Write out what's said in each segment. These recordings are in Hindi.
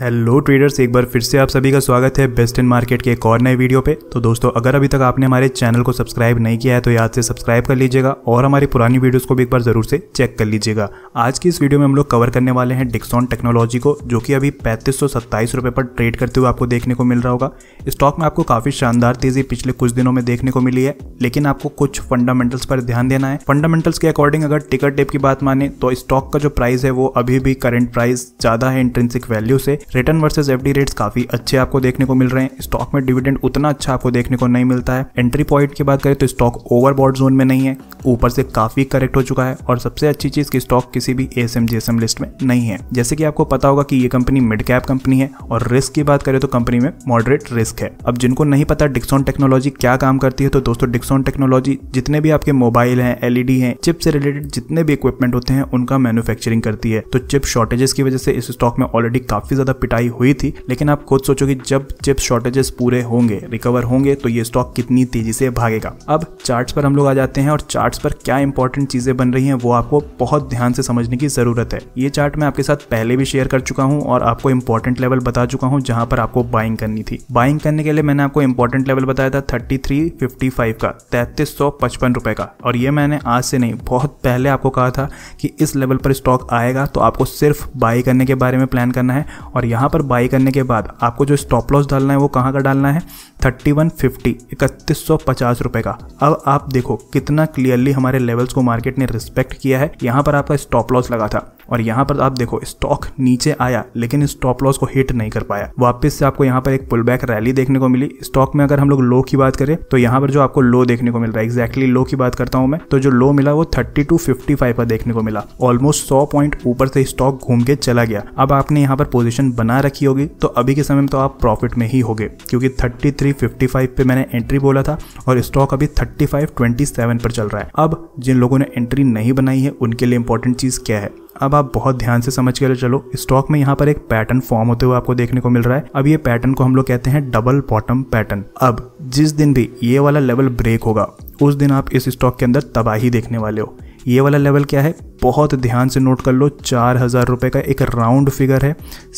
हेलो ट्रेडर्स एक बार फिर से आप सभी का स्वागत है बेस्ट इन मार्केट के एक और नए वीडियो पे तो दोस्तों अगर अभी तक आपने हमारे चैनल को सब्सक्राइब नहीं किया है तो याद से सब्सक्राइब कर लीजिएगा और हमारी पुरानी वीडियोस को भी एक बार ज़रूर से चेक कर लीजिएगा आज की इस वीडियो में हम लोग कवर करने वाले हैं डिक्सॉन टेक्नोलॉजी को जो कि अभी पैंतीस सौ पर ट्रेड करते हुए आपको देखने को मिल रहा होगा स्टॉक में आपको काफ़ी शानदार तेज़ी पिछले कुछ दिनों में देखने को मिली है लेकिन आपको कुछ फंडामेंटल्स पर ध्यान देना है फंडामेंटल्स के अकॉर्डिंग अगर टिकट टेप की बात माने तो स्टॉक का जो प्राइस है वो अभी भी करेंट प्राइस ज़्यादा है इंट्रेंसिक वैल्यू से रिटर्न वर्सेज एफ रेट्स काफी अच्छे आपको देखने को मिल रहे हैं स्टॉक में डिविडेंड उतना अच्छा आपको देखने को नहीं मिलता है एंट्री पॉइंट की बात करें तो स्टॉक ओवरबॉड जोन में नहीं है ऊपर से काफी करेक्ट हो चुका है और सबसे अच्छी चीज की स्टॉक किसी भी एस एम लिस्ट में नहीं है जैसे कि आपको पता होगा कि ये कंपनी मिड कैप कंपनी है और रिस्क की बात करें तो कंपनी में मॉडरेट रिस्क है अब जिनको नहीं पता डिक्सॉन टेक्नोलॉजी क्या काम करती है तो दोस्तों डिक्सॉन टेक्नोलॉजी जितने भी आपके मोबाइल हैं एलईडी e हैं चिप से रिलेटेड जितने भी इक्विपमेंट होते हैं उनका मैन्युफैक्चरिंग करती है तो चिप शॉर्टेजेस की वजह से इस स्टॉक में ऑलरेडी काफी ज्यादा पिटाई हुई थी लेकिन आप खुद सोचो कि जब चिप शॉर्टेजेस पूरे होंगे रिकवर होंगे तो ये स्टॉक कितनी तेजी से भागेगा अब चार्ट्स पर हम लोग आ जाते हैं और चार्ट्स पर क्या इंपॉर्टेंट चीजें बन रही हैं वो आपको बहुत ध्यान से समझने की जरूरत है ये चार्ट मैं आपके साथ पहले भी शेयर कर चुका हूँ और आपको इंपॉर्टेंट लेवल बता चुका हूँ जहां पर आपको बाइंग करनी थी बाइंग करने के लिए मैंने आपको इंपॉर्टेंट लेवल बताया था थर्टी थ्री फिफ्टी फाइव का तैतीस सौ पचपन रुपए का और ये मैंने आज से नहीं बहुत पहले आपको कहा था कि इस लेवल पर स्टॉक आएगा तो आपको सिर्फ बाई करने के बारे में प्लान करना है और और यहाँ पर बाई करने के बाद आपको जो स्टॉप लॉस डालना है वो कहाँ का डालना है थर्टी वन फिफ्टी इकतीस सौ पचास रुपये का अब आप देखो कितना क्लियरली हमारे लेवल्स को मार्केट ने रिस्पेक्ट किया है यहाँ पर आपका स्टॉप लॉस लगा था और यहाँ पर तो आप देखो स्टॉक नीचे आया लेकिन स्टॉप लॉस को हिट नहीं कर पाया वापस से आपको यहाँ पर एक पुल बैक रैली देखने को मिली स्टॉक में अगर हम लोग लो की बात करें तो यहाँ पर जो आपको लो देखने को मिल रहा है एक्जैक्टली लो की बात करता हूँ मैं तो जो लो मिला वो थर्टी टू फिफ्टी फाइव पर देखने को मिला ऑलमोस्ट सौ पॉइंट ऊपर से स्टॉक घूम के चला गया अब आपने यहाँ पर पोजिशन बना रखी होगी तो अभी के समय में तो आप प्रॉफिट में ही गए क्योंकि थर्टी थ्री फिफ्टी फाइव पे मैंने एंट्री बोला था और स्टॉक अभी थर्टी फाइव ट्वेंटी सेवन पर चल रहा है अब जिन लोगों ने एंट्री नहीं बनाई है उनके लिए इंपॉर्टेंट चीज क्या है अब आप बहुत ध्यान से समझ के चलो स्टॉक में यहाँ पर एक पैटर्न फॉर्म होते हुए आपको देखने को मिल रहा है अब ये पैटर्न को हम लोग कहते हैं डबल बॉटम पैटर्न अब जिस दिन भी ये वाला लेवल ब्रेक होगा उस दिन आप इस स्टॉक के अंदर तबाही देखने वाले हो ये वाला लेवल क्या है बहुत ध्यान से नोट कर लो चार हज़ार रुपये का एक राउंड फिगर है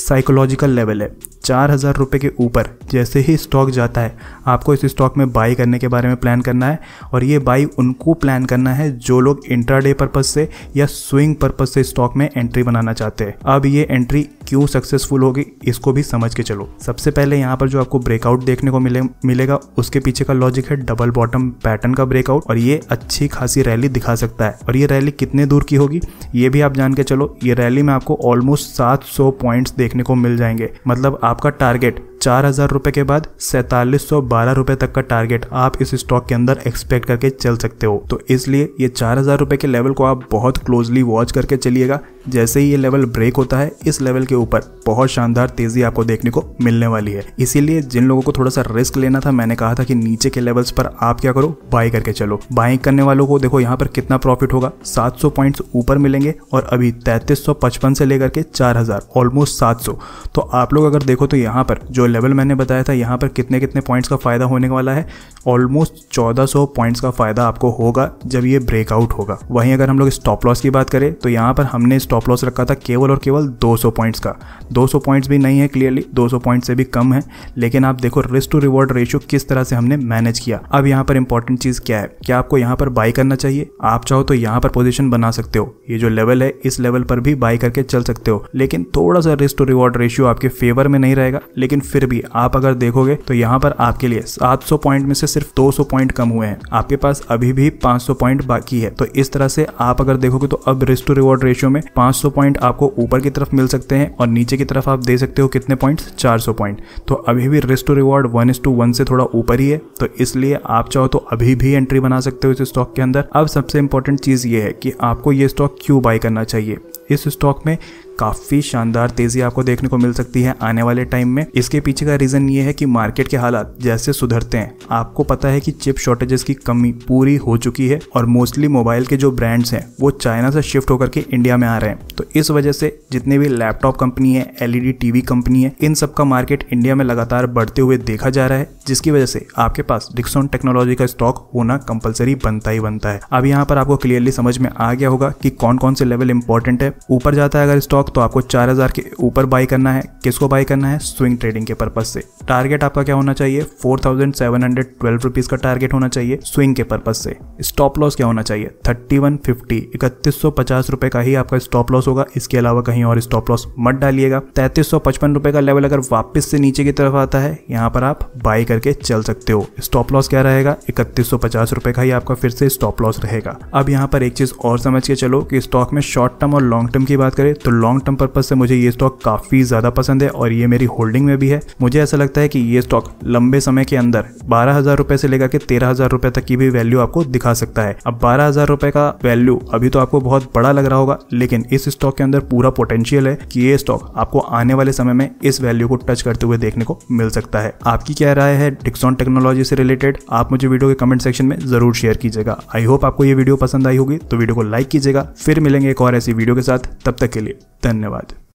साइकोलॉजिकल लेवल है चार हज़ार रुपये के ऊपर जैसे ही स्टॉक जाता है आपको इस स्टॉक में बाई करने के बारे में प्लान करना है और ये बाई उनको प्लान करना है जो लोग इंट्राडे पर्पज़ से या स्विंग पर्पज़ से स्टॉक में एंट्री बनाना चाहते हैं अब ये एंट्री क्यों सक्सेसफुल होगी इसको भी समझ के चलो सबसे पहले यहाँ पर जो आपको ब्रेकआउट देखने को मिले मिलेगा उसके पीछे का लॉजिक है डबल बॉटम पैटर्न का ब्रेकआउट और ये अच्छी खासी रैली दिखा सकता है और ये रैली कितने दूर की होगी ये भी आप जान के चलो ये रैली में आपको ऑलमोस्ट सात पॉइंट्स देखने को मिल जाएंगे मतलब आपका टारगेट चार हज़ार रुपये के बाद सैंतालीस सौ बारह रुपये तक का टारगेट आप इस स्टॉक के अंदर एक्सपेक्ट करके चल सकते हो तो इसलिए ये चार हज़ार रुपये के लेवल को आप बहुत क्लोजली वॉच करके चलिएगा जैसे ही ये लेवल ब्रेक होता है इस लेवल के ऊपर बहुत शानदार तेज़ी आपको देखने को मिलने वाली है इसीलिए जिन लोगों को थोड़ा सा रिस्क लेना था मैंने कहा था कि नीचे के लेवल्स पर आप क्या करो बाई करके चलो बाइंग करने वालों को देखो यहाँ पर कितना प्रॉफिट होगा 700 पॉइंट्स ऊपर मिलेंगे और अभी 3355 से लेकर के 4000 ऑलमोस्ट 700 तो आप लोग अगर देखो तो यहाँ पर जो लेवल मैंने बताया था यहाँ पर कितने कितने पॉइंट्स का फ़ायदा होने वाला है ऑलमोस्ट 1400 पॉइंट्स का फ़ायदा आपको होगा जब ये ब्रेकआउट होगा वहीं अगर हम लोग स्टॉप लॉस की बात करें तो यहाँ पर हमने स्टॉप लॉस रखा था केवल और केवल 200 पॉइंट्स का 200 पॉइंट्स भी नहीं है क्लियरली 200 पॉइंट से भी कम है लेकिन आप देखो रिस्क टू रिवॉर्ड रेशियो किस तरह से हमने मैनेज किया अब यहाँ पर इंपॉर्टेंट चीज़ क्या है क्या आपको यहाँ पर बाई करना चाहिए आप चाहो तो यहाँ पर पोजिशन बना सकते हो ये जो लेवल है इस लेवल पर भी बाई करके चल सकते हो लेकिन थोड़ा सा रिस्क टू रिवॉर्ड रेशियो आपके फेवर में नहीं रहेगा लेकिन फिर फिर भी आप अगर देखोगे तो यहाँ पर आपके लिए 700 पॉइंट में से सिर्फ 200 पॉइंट कम हुए हैं आपके पास अभी भी 500 पॉइंट बाकी है तो इस तरह से आप अगर देखोगे तो अब रिस्क टू रिवॉर्ड रेशियो में 500 पॉइंट आपको ऊपर की तरफ मिल सकते हैं और नीचे की तरफ आप दे सकते हो कितने पॉइंट चार पॉइंट तो अभी भी risk to reward one is to one से थोड़ा ऊपर ही है तो इसलिए आप चाहो तो अभी भी एंट्री बना सकते हो इस स्टॉक के अंदर अब सबसे इंपॉर्टेंट चीज़ ये है कि आपको ये स्टॉक क्यों बाय करना चाहिए इस स्टॉक में काफ़ी शानदार तेज़ी आपको देखने को मिल सकती है आने वाले टाइम में इसके पीछे का रीज़न ये है कि मार्केट के हालात जैसे सुधरते हैं आपको पता है कि चिप शॉर्टेजेस की कमी पूरी हो चुकी है और मोस्टली मोबाइल के जो ब्रांड्स हैं वो चाइना से शिफ्ट होकर के इंडिया में आ रहे हैं तो इस वजह से जितने भी लैपटॉप कंपनी है एलईडी टीवी कंपनी है इन सब का मार्केट इंडिया में लगातार बढ़ते हुए देखा जा रहा है जिसकी वजह से आपके पास डिक्सॉन टेक्नोलॉजी का स्टॉक होना कंपलसरी बनता ही बनता है अब यहाँ पर आपको क्लियरली समझ में आ गया होगा कि कौन कौन से लेवल इंपॉर्टेंट है ऊपर जाता है अगर स्टॉक स्टॉक तो आपको 4000 के ऊपर बाई करना है किसको बाई करना है स्विंग ट्रेडिंग के पर्पज से टारगेट आपका क्या होना चाहिए फोर थाउजेंड का टारगेट होना चाहिए स्विंग के पर्पज से स्टॉप लॉस क्या होना चाहिए थर्टी वन फिफ्टी का ही आपका स्टॉप लॉस होगा इसके अलावा कहीं और स्टॉप लॉस मत डालिएगा तैतीस सौ पचपन का लेवल अगर वापस से नीचे की तरफ आता है यहाँ पर आप बाई करके चल सकते हो स्टॉप लॉस क्या रहेगा इकतीस सौ पचास का ही आपका फिर से स्टॉप लॉस रहेगा अब यहाँ पर एक चीज और समझ के चलो कि स्टॉक में शॉर्ट टर्म और लॉन्ग टर्म की बात करें तो लॉन्ग लॉन्ग टर्म पर्पज से मुझे ये स्टॉक काफ़ी ज़्यादा पसंद है और ये मेरी होल्डिंग में भी है मुझे ऐसा लगता है कि ये स्टॉक लंबे समय के अंदर बारह हज़ार रुपए से लेकर के तेरह हज़ार रुपए तक की भी वैल्यू आपको दिखा सकता है अब बारह हज़ार रुपए का वैल्यू अभी तो आपको बहुत बड़ा लग रहा होगा लेकिन इस स्टॉक के अंदर पूरा पोटेंशियल है कि ये स्टॉक आपको आने वाले समय में इस वैल्यू को टच करते हुए देखने को मिल सकता है आपकी क्या राय है डिक्सॉन टेक्नोलॉजी से रिलेटेड आप मुझे वीडियो के कमेंट सेक्शन में जरूर शेयर कीजिएगा आई होप आपको ये वीडियो पसंद आई होगी तो वीडियो को लाइक कीजिएगा फिर मिलेंगे एक और ऐसी वीडियो के साथ तब तक के लिए धन्यवाद